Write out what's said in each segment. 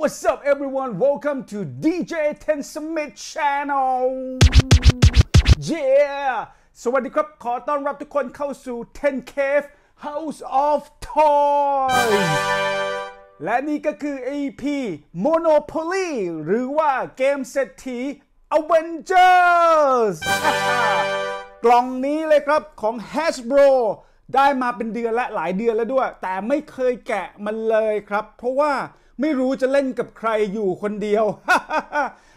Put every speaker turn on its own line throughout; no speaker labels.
what's up everyone welcome to DJ Ten Smith Channel yeah สวัสดีครับ ขอต้อนรับทุกคนเข้าสู่ Ten Cave House of Toys และนี่ก็คือ EP Monopoly หรือว่าเกมเศรษฐี Avengers กล่องนี้เลยครับ ของ Hasbro ได้มาเป็นเดือนและหลายเดือนแล้วด้วย แต่ไม่เคยแกะมันเลยครับ เพราะว่าไม่รู้จะเล่นกับใครอยู่คนเดียว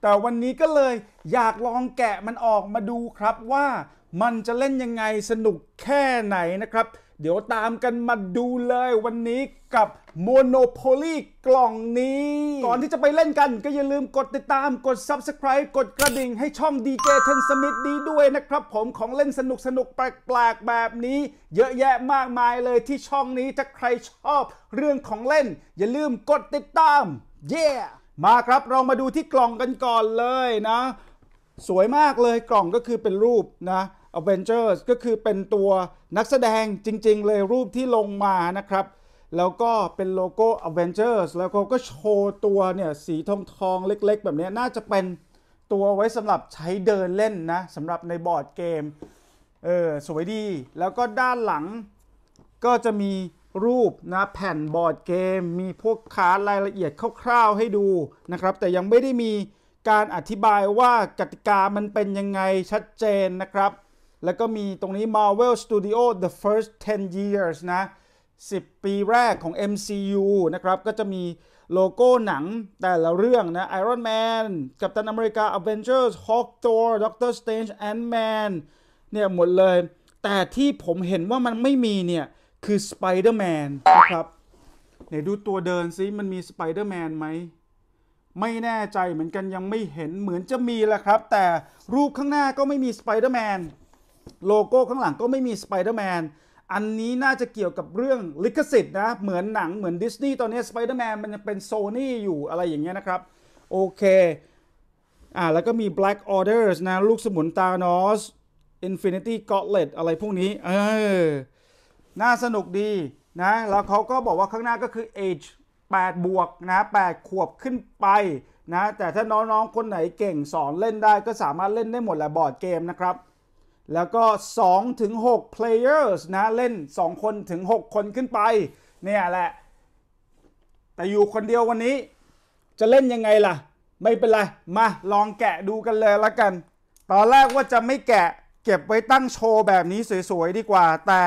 แต่วันนี้ก็เลยอยากลองแกะมันออกมาดูครับว่ามันจะเล่นยังไงสนุกแค่ไหนนะครับเดี๋ยวตามกันมาดูเลยวันนี้กับ Monopoly กล่องนี้ก่อนที่จะไปเล่นกันก็อย่าลืมกดติดตามกด Subscribe กดกระดิ่งให้ช่อง DJ Ten Smith ดีด้วยนะครับ ผมของเล่นสนุกสนุกแปลกๆแบบนี้ เยอะแยะมากมายเลยที่ช่องนี้ถ้าใครชอบเรื่องของเล่น อย่าลืมกดติดตาม เย่ yeah! มาครับเรามาดูที่กล่องกันก่อนเลยนะ สวยมากเลยกล่องก็คือเป็นรูปนะ Avengers ก็คือเป็นตัวนักแสดงจริง ๆ เลยรูปที่ลงมานะครับ แล้วก็เป็นโลโก้ Avengers แล้วเขาก็โชว์ตัวเนี่ย สีทองทองเล็ก ๆ แบบนี้น่าจะเป็นตัวไว้สำหรับใช้เดินเล่นนะสำหรับในบอร์ดเกม เออ สวยดีแล้วก็ด้านหลัง ก็จะมีรูปนะแผ่นบอร์ดเกมมีพวกคาร์ดรายละเอียดคร่าวๆ ให้ดูนะครับ แต่ยังไม่ได้มีการอธิบายว่ากติกามันเป็นยังไงชัดเจนนะครับแล้วก็มีตรงนี้ Marvel Studio The First 10 Years นะ 10 ปีแรกของ MCU นะครับ ก็จะมีโลโก้หนังแต่ละเรื่องนะ Iron Man กับตันอเมริกา Avengers Hulk Thor Doctor Strange Ant Man เนี่ยหมดเลย แต่ที่ผมเห็นว่ามันไม่มีเนี่ย คือ Spider-Man นะครับไหนดูตัวเดินซิมันมี Spider-Man ไหม ไม่แน่ใจเหมือนกันยังไม่เห็นเหมือนจะมีแหละครับ แต่รูปข้างหน้าก็ไม่มี Spider-Man โลโก้ข้างหลังก็ไม่มีสไปเดอร์แมน อันนี้น่าจะเกี่ยวกับเรื่องลิขสิทธิ์นะ เหมือนหนังเหมือนดิสนีย์ตอนนี้สไปเดอร์แมนมันเป็นโซนี่อยู่อะไรอย่างเงี้ยนะครับ โอเค อ่า แล้วก็มี Black Orders นะ ลูกสมุนตานอส Infinity Gauntlet อะไรพวกนี้ เออ น่าสนุกดีนะ แล้วเขาก็บอกว่าข้างหน้าก็คือ age 8บวกนะ 8 ขวบขึ้นไปนะ แต่ถ้าน้อง ๆ คนไหนเก่งสอนเล่นได้ก็สามารถเล่นได้หมดแหละบอร์ดเกมนะครับแล้วก็ 2 ถึง 6 players นะเล่น 2 คนถึง 6 คนขึ้นไป เนี่ยแหละ แต่อยู่คนเดียววันนี้จะเล่นยังไงล่ะ ไม่เป็นไร มาลองแกะดูกันเลยละกัน ตอนแรกว่าจะไม่แกะเก็บไว้ตั้งโชว์แบบนี้สวยๆดีกว่า แต่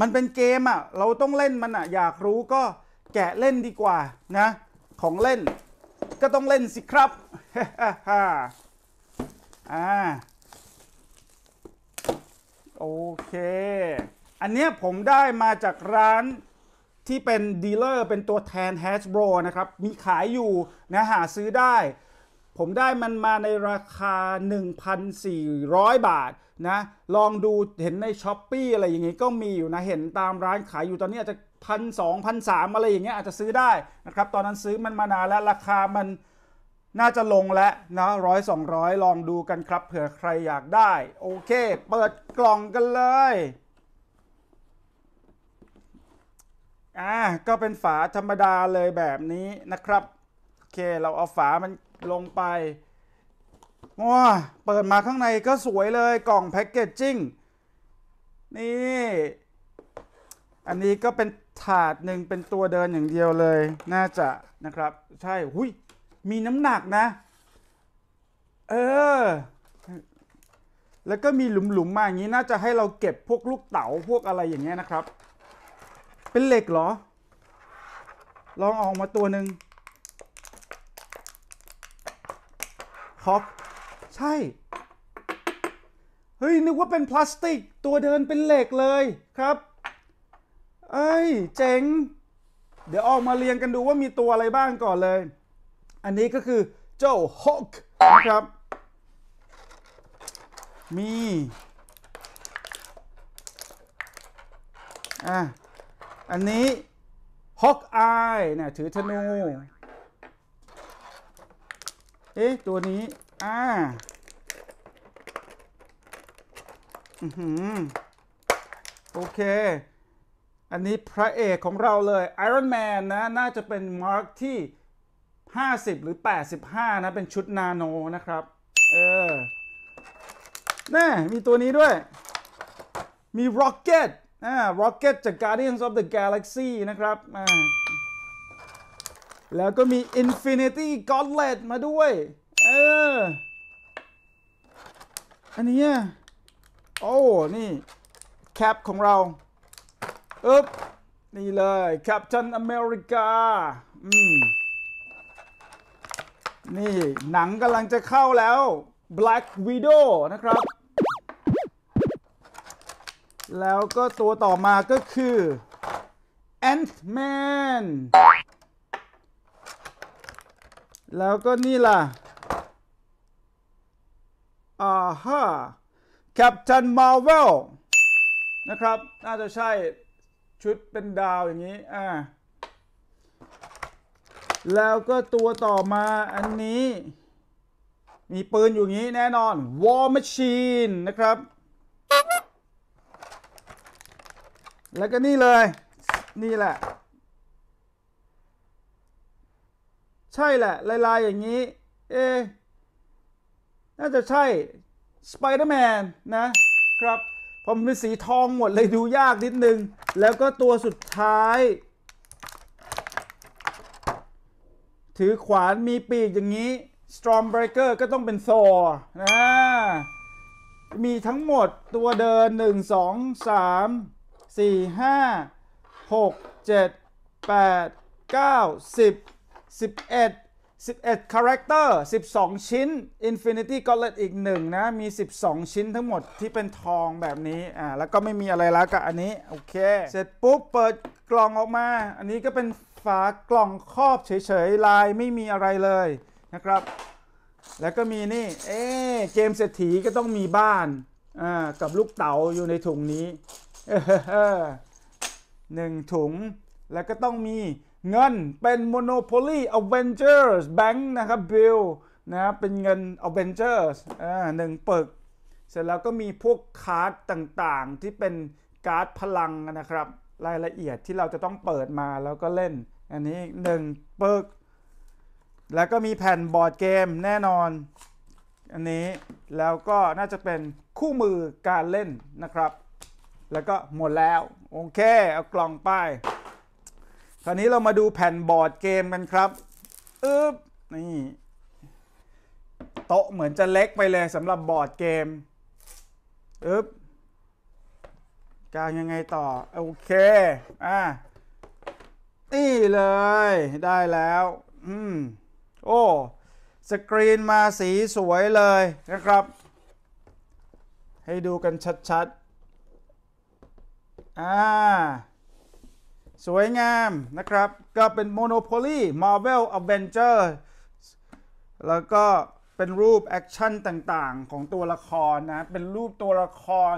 มันเป็นเกมอะ่ะ เราต้องเล่นมันอะ่ะอยากรู้ก็แกะเล่นดีกว่านะ ของเล่นก็ต้องเล่นสิครับฮ่าฮ่าอ่าโอเค อันนี้ผมได้มาจากร้านที่เป็นดีลเลอร์เป็นตัวแทน Hasbro นะครับ มีขายอยู่นะหาซื้อได้ ผมได้มันมาในราคา 1,400 บาทนะ ลองดูเห็นใน s h อ p e e อะไรอย่างงี้ก็มีอยู่นะ เห็นตามร้านขายอยู่ตอนนี้อาจจะพันสองพันสามอะไรอย่างเงี้ยอาจจะซื้อได้นะครับ ตอนนั้นซื้อมันมานานแล้ว ราคามันน่าจะลงแล้วนะร้อยสองร้อยลองดูกันครับ เผื่อใครอยากได้โอเค เปิดกล่องกันเลย อ่า ก็เป็นฝาธรรมดาเลยแบบนี้นะครับ โอเค เราเอาฝามันลงไปว้าเปิดมาข้างในก็สวยเลยกล่องแพ็กเกจจิ้ง นี่ อันนี้ก็เป็นถาดหนึ่งเป็นตัวเดินอย่างเดียวเลย น่าจะนะครับ ใช่ หุยมีน้ำหนักนะ เออแล้วก็มีหลุมๆมาอย่างนี้น่าจะให้เราเก็บพวกลูกเต๋าพวกอะไรอย่างเงี้ยนะครับ เป็นเหล็กเหรอ ลองออกมาตัวหนึ่งฮอปใช่เฮ้ยนึกว่าเป็นพลาสติกตัวเดินเป็นเหล็กเลยครับเอ้ยเจ๋ง เดี๋ยวออกมาเรียงกันดูว่ามีตัวอะไรบ้างก่อนเลย อันนี้ก็คือเจ้าฮอกนะครับมีอ่ะอันนี้ฮอกอายเนี่ย ถือธนู เอ๊ะตัวนี้ อ่า อืมโอเค อันนี้พระเอกของเราเลย Iron Man นะน่าจะเป็นมาร์กที่ 50 หรือ 85 นะ เป็นชุดนาโนนะครับ เออแน่มีตัวนี้ด้วย มี Rocket อ่า Rocket จาก Guardians of the Galaxy นะครับาแล้วก็มี Infinity Gauntlet มาด้วย เออ อันนี้โอ้ นี่ แคปของเราอึ๊บ นี่เลย Captain America อืมนี่หนังกำลังจะเข้าแล้ว Black Widow นะครับแล้วก็ตัวต่อมาก็คือ Ant-Man แล้วก็นี่ล่ะ อ่าฮะแคปตันมาร์เวล นะครับ น่าจะใช่ชุดเป็นดาวอย่างนี้ อ่า แล้วก็ตัวต่อมาอันนี้ มีปืนอยู่งี้แน่นอน War Machine นะครับแล้วก็นี่เลย นี่แหละ ใช่แหละ ลายๆอย่างนี้เอน่าจะใช่สไปเดอร์แมนนะครับผมเป็นสีทองหมดเลยดูยากนิดนึง แล้วก็ตัวสุดท้าย ถือขวานมีปีกอย่างนี้สตรอมเบรเกอร์ก็ต้องเป็นโซนะ มีทั้งหมดตัวเดิน 1 2 3สี่ห้าหกเจ็ดแปดเก้าสิบสิบเอ็ดสิบเอ็ดคาแรคเตอร์สิบสองชิ้น Infinity Gauntlet อีกหนึ่งนะ มีสิบสองชิ้นทั้งหมดที่เป็นทองแบบนี้อ่าแล้วก็ไม่มีอะไรแล้วกับอันนี้ โอเค เสร็จปุ๊บเปิดกล่องออกมา อันนี้ก็เป็นฝากล่องครอบเฉยๆ ลายไม่มีอะไรเลยนะครับ แล้วก็มีนี่เอ๊เกมเศรษฐีก็ต้องมีบ้านอ่ากับลูกเต๋าอยู่ในถุงนี้หนึ่งถุง แล้วก็ต้องมีเงินเป็น Monopoly Avengers Bank นะครับบิลนะเป็นเงิน Avengers อ่าหนึ่งปึกเสร็จแล้วก็มีพวกการ์ดต่างๆ ที่เป็นการ์ดพลังนะครับ รายละเอียดที่เราจะต้องเปิดมาแล้วก็เล่น อันนี้หนึ่งปึกแล้วก็มีแผ่นบอร์ดเกมแน่นอนอันนี้แล้วก็น่าจะเป็นคู่มือการเล่นนะครับแล้วก็หมดแล้ว โอเค เอากล่องไปคราวนี้เรามาดูแผ่นบอร์ดเกมกันครับอึ๊บนี่โต๊ะเหมือนจะเล็กไปเลยสำหรับบอร์ดเกมอึ๊บกางยังไงต่อ โอเค อ่ะนี่เลยได้แล้ว อืมโอ้ สกรีนมาสีสวยเลยนะครับ ให้ดูกันชัดๆ่าสวยงามนะครับ ก็เป็น Monopoly Marvel Avenger แล้วก็เป็นรูปแอคชั่นต่างๆ ของตัวละครนะ เป็นรูปตัวละคร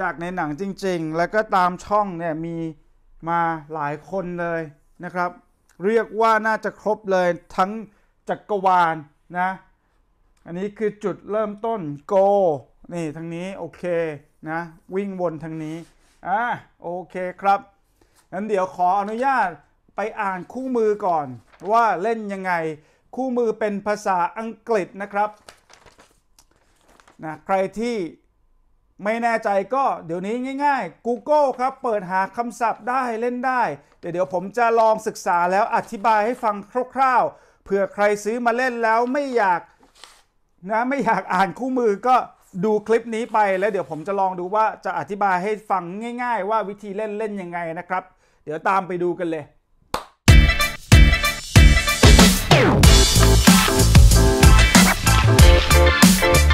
จากในหนังจริงๆ แล้วก็ตามช่องเนี่ยมีมาหลายคนเลยนะครับ เรียกว่าน่าจะครบเลยทั้งจักกรวาลนนะ อันนี้คือจุดเริ่มต้นโกนี่ทางนี้โอเคนะ วิ่งวนทางนี้อ่าโอเคครับงั้นเดี๋ยวขออนุญาตไปอ่านคู่มือก่อนว่าเล่นยังไง คู่มือเป็นภาษาอังกฤษนะครับนะใครที่ไม่แน่ใจก็เดี๋ยวนี้ง่ายๆ Google ครับ เปิดหาคำศัพท์ได้ เล่นได้เดี๋ยวเดี๋ยวผมจะลองศึกษาแล้วอธิบายให้ฟังคร่าวๆเผื่อใครซื้อมาเล่นแล้วไม่อยากนะไม่อยากอ่านคู่มือก็ดูคลิปนี้ไปแล้วเดี๋ยวผมจะลองดูว่าจะอธิบายให้ฟังง่ายๆว่าวิธีเล่นเล่นยังไงนะครับ เดี๋ยวตามไปดูกันเลย Thank you.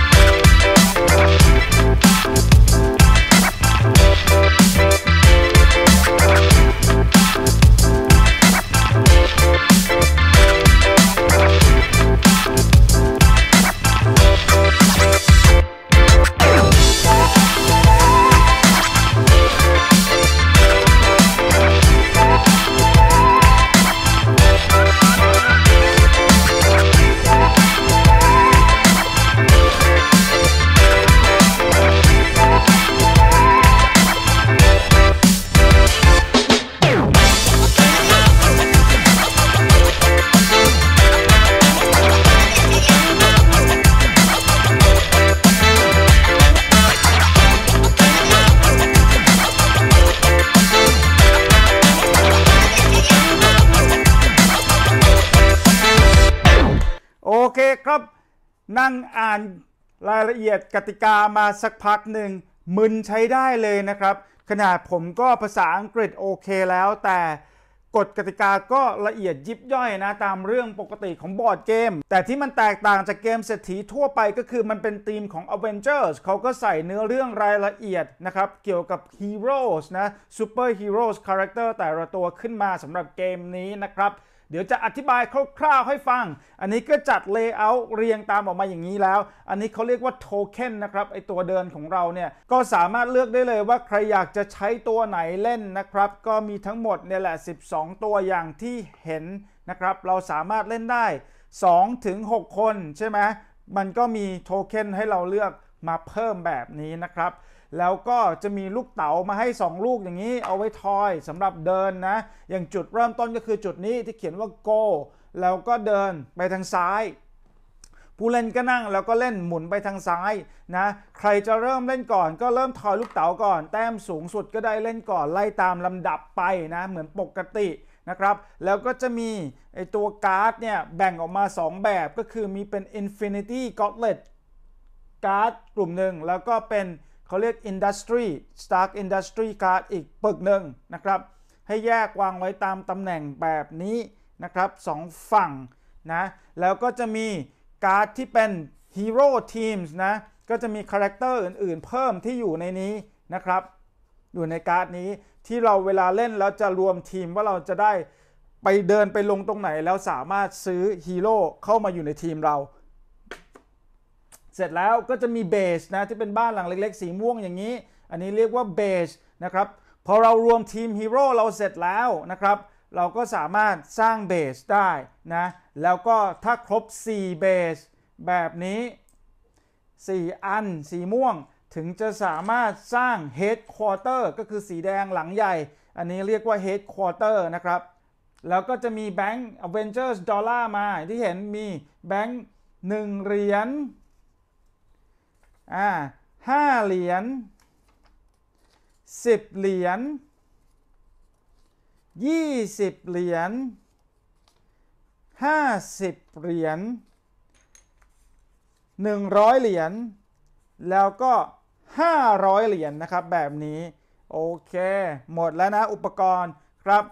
อเคครับนั่งอ่านรายละเอียดกติกามาสักพักหนึ่ง มึนใช้ได้เลยนะครับ ขนาดผมก็ภาษาอังกฤษโอเคแล้ว แต่กฎกติกาก็ละเอียดยิบย่อยนะตามเรื่องปกติของบอร์ดเกม แต่ที่มันแตกต่างจากเกมเศรษฐีทั่วไปก็คือมันเป็นธีมของ Avengers เขาก็ใส่เนื้อเรื่องรายละเอียดนะครับ เกี่ยวกับ Heroes นะ Super Heroes Character แต่ละตัวขึ้นมาสำหรับเกมนี้นะครับเดี๋ยวจะอธิบายคร่าวๆให้ฟัง อันนี้ก็จัดเลเยอร์เรียงตามออกมาอย่างนี้แล้ว อันนี้เขาเรียกว่าโทเค็นนะครับ ไอตัวเดินของเราเนี่ย ก็สามารถเลือกได้เลยว่าใครอยากจะใช้ตัวไหนเล่นนะครับ ก็มีทั้งหมดเนี่ยแหละ 12 ตัวอย่างที่เห็นนะครับ เราสามารถเล่นได้ 2 ถึง 6 คนใช่ไหม มันก็มีโทเค็นให้เราเลือกมาเพิ่มแบบนี้นะครับแล้วก็จะมีลูกเต๋ามาให้2ลูกอย่างนี้เอาไว้ทอยสำหรับเดินนะอย่างจุดเริ่มต้นก็คือจุดนี้ที่เขียนว่า go แล้วก็เดินไปทางซ้าย ผู้เล่นก็นั่งแล้วก็เล่นหมุนไปทางซ้ายนะใครจะเริ่มเล่นก่อนก็เริ่มทอยลูกเต๋าก่อนแต้มสูงสุดก็ได้เล่นก่อนไล่ตามลำดับไปนะเหมือนปกตินะครับ แล้วก็จะมีไอตัวการ์ดเนี่ยแบ่งออกมา 2 แบบก็คือมีเป็น Infinity Gauntlet การ์ดกลุ่มหนึ่งแล้วก็เป็นเขาเรียก Industry Stark Industry Card อีกปึกหนึ่งนะครับ ให้แยกวางไว้ตามตำแหน่งแบบนี้นะครับสองฝั่งนะ แล้วก็จะมีการ์ดที่เป็น Hero Teams นะก็จะมีคาแรคเตอร์อื่นๆ เพิ่มที่อยู่ในนี้นะครับ อยู่ในการ์ดนี้ที่เราเวลาเล่นแล้วจะรวมทีมว่าเราจะได้ไปเดินไปลงตรงไหน แล้วสามารถซื้อฮีโร่เข้ามาอยู่ในทีมเราเสร็จแล้วก็จะมีเบสนะที่เป็นบ้านหลังเล็กๆสีม่วงอย่างนี้ อันนี้เรียกว่าเบสนะครับ พอเรารวมทีมฮีโร่เราเสร็จแล้วนะครับ เราก็สามารถสร้างเบสได้นะ แล้วก็ถ้าครบ4เบสแบบนี้ 4 อันสีม่วงถึงจะสามารถสร้างเฮดค q เตอร์ก็คือสีแดงหลังใหญ่ อันนี้เรียกว่าเฮดค q เตอร์นะครับ แล้วก็จะมีแบงก์ Avengers ดอลลาร์มา ที่เห็นมีแบงก์หนึ่งเหรียญอ่าห้าเหรียญสิบเหรียญยี่สิบเหรียญห้าสิบเหรียญหนึ่งร้อยเหรียญแล้วก็ห้าร้อยเหรียญนะครับแบบนี้โอเคหมดแล้วนะอุปกรณ์ครับ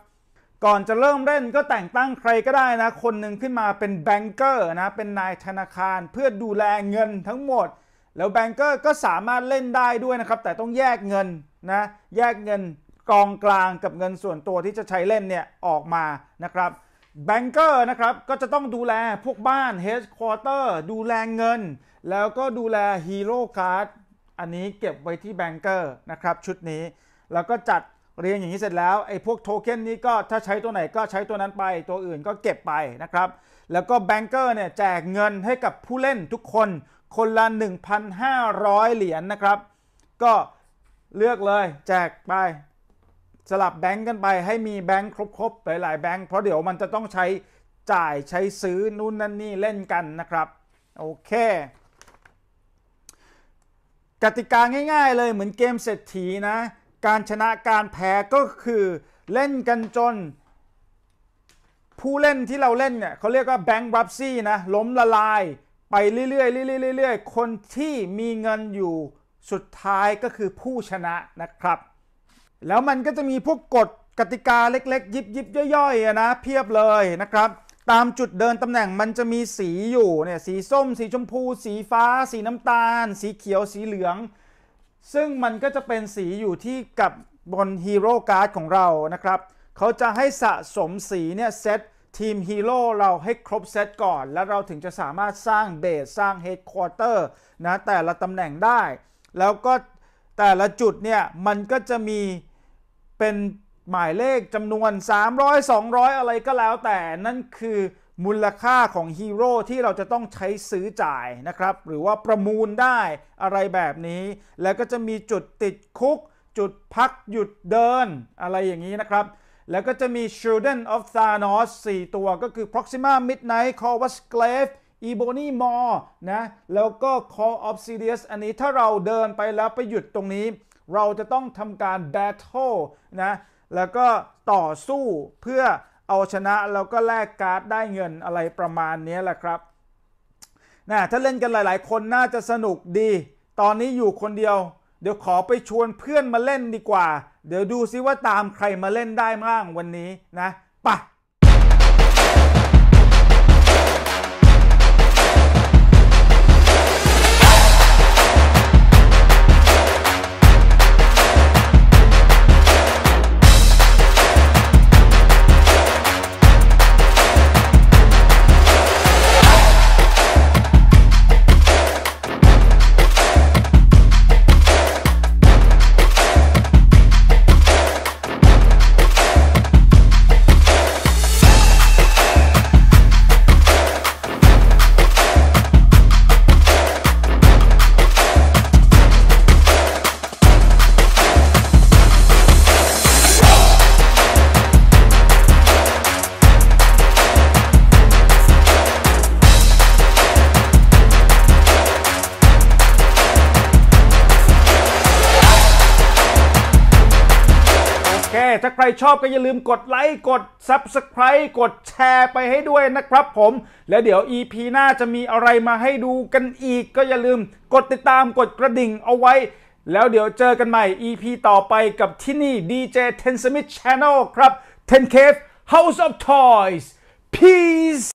ก่อนจะเริ่มเล่นก็แต่งตั้งใครก็ได้นะ คนหนึ่งขึ้นมาเป็นแบงเกอร์นะเป็นนายธนาคารเพื่อดูแลเงินทั้งหมดแล้วแบงเกอร์ก็สามารถเล่นได้ด้วยนะครับแต่ต้องแยกเงินนะแยกเงินกองกลางกับเงินส่วนตัวที่จะใช้เล่นเนี่ยออกมานะครับแบงก์เกอร์นะครับก็จะต้องดูแลพวกบ้านเฮดคอร์เตอร์ดูแลเงิน แล้วก็ดูแลฮีโร่การ์ดอันนี้เก็บไว้ที่แบงก์เกอร์นะครับชุดนี้แล้วก็จัดเรียงอย่างนี้เสร็จแล้วไอ้พวกโทเค็นนี้ก็ถ้าใช้ตัวไหนก็ใช้ตัวนั้นไป ตัวอื่นก็เก็บไปนะครับแล้วก็แบงเกอร์เนี่ย แจกเงินให้กับผู้เล่นทุกคนคนละ 1,500 เหรียญนนะครับ ก็เลือกเลยแจกไป สลับแบงก์กันไปให้มีแบงก์ครบๆหลายๆแบงก์เพราะเดี๋ยวมันจะต้องใช้จ่ายใช้ซื้อนู่นนั่นนี่เล่นกันนะครับ โอเค กติกาง่าย ๆ เลยเหมือนเกมเศรษฐีนะ การชนะการแพ้ก็คือเล่นกันจนผู้เล่นที่เราเล่นเนี่ยเขาเรียกว่าแบงก์บัฟซี่นะล้มละลาย ไปเรื่อยๆเรื่อยๆเรื่อยๆคนที่มีเงินอยู่สุดท้ายก็คือผู้ชนะนะครับ แล้วมันก็จะมีพวกกฎกติกาเล็ก ๆ ยิบยิบย่อยๆนะเพียบเลยนะครับ ตามจุดเดินตำแหน่งมันจะมีสีอยู่เนี่ยสีส้ม สีชมพู สีฟ้า สีน้ำตาล สีเขียวสีเหลือง ซึ่งมันก็จะเป็นสีอยู่ที่กับบนฮีโร่การ์ดของเรานะครับเขาจะให้สะสมสีเนี่ยเซตทีมฮีโร่เราให้ครบเซตก่อน แล้วเราถึงจะสามารถสร้างเบสสร้างเฮดคอร์เตอร์นะแต่ละตำแหน่งได้แล้วก็แต่ละจุดเนี่ย มันก็จะมีเป็นหมายเลขจำนวน 300 200 อะไรก็แล้ว แต่นั่นคือมูลค่าของฮีโร่ที่เราจะต้องใช้ซื้อจ่ายนะครับ หรือว่าประมูลได้อะไรแบบนี้ แล้วก็จะมีจุดติดคุก จุดพักหยุดเดินอะไรอย่างนี้นะครับแล้วก็จะมี Children of Thanos 4ตัวก็คือ Proxima Midnight c a l l u s Glaive Ebony Maw นะ แล้วก็ Call of s i d i u s อันนี้ถ้าเราเดินไปแล้วไปหยุดตรงนี้ เราจะต้องทำการ Battle นะ แล้วก็ต่อสู้เพื่อเอาชนะแล้วก็แลกการ์ดได้เงินอะไรประมาณนี้แหละครับนะถ้าเล่นกันหลายๆคนน่าจะสนุกดี ตอนนี้อยู่คนเดียว เดี๋ยวขอไปชวนเพื่อนมาเล่นดีกว่าเดี๋ยวดูซิว่าตามใครมาเล่นได้บ้างวันนี้นะปะถ้าใครชอบก็อย่าลืมกดไลค์กด Subscribe กดแชร์ไปให้ด้วยนะครับผม แล้วเดี๋ยว EP หน้าจะมีอะไรมาให้ดูกันอีกก็อย่าลืมกดติดตามกดกระดิ่งเอาไว้ แล้วเดี๋ยวเจอกันใหม่ EP ต่อไปกับที่นี่ DJ Ten Smith Channel ครับ Ten Cave House of Toys Peace